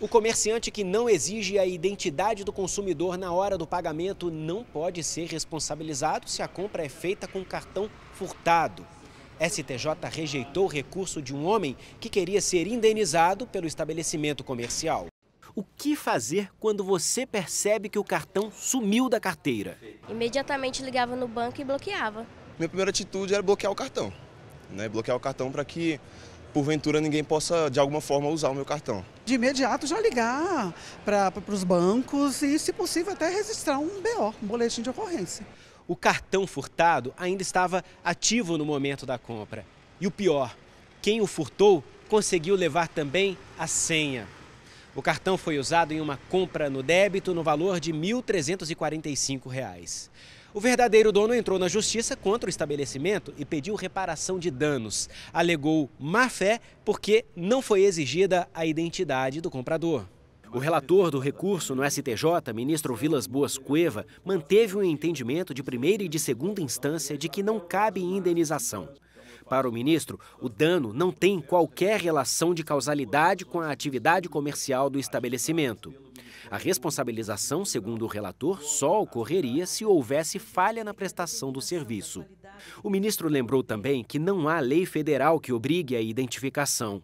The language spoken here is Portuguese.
O comerciante que não exige a identidade do consumidor na hora do pagamento não pode ser responsabilizado se a compra é feita com cartão furtado. STJ rejeitou o recurso de um homem que queria ser indenizado pelo estabelecimento comercial. O que fazer quando você percebe que o cartão sumiu da carteira? Imediatamente ligava no banco e bloqueava. Minha primeira atitude era bloquear o cartão. Né? Bloquear o cartão para que porventura ninguém possa de alguma forma usar o meu cartão. De imediato já ligar para os bancos e, se possível, até registrar um BO, um boletim de ocorrência. O cartão furtado ainda estava ativo no momento da compra. E o pior, quem o furtou conseguiu levar também a senha. O cartão foi usado em uma compra no débito no valor de R$ 1.345. O verdadeiro dono entrou na justiça contra o estabelecimento e pediu reparação de danos. Alegou má fé porque não foi exigida a identidade do comprador. O relator do recurso no STJ, ministro Vilas Boas Cueva, manteve o um entendimento de primeira e de segunda instância de que não cabe indenização. Para o ministro, o dano não tem qualquer relação de causalidade com a atividade comercial do estabelecimento. A responsabilização, segundo o relator, só ocorreria se houvesse falha na prestação do serviço. O ministro lembrou também que não há lei federal que obrigue a identificação.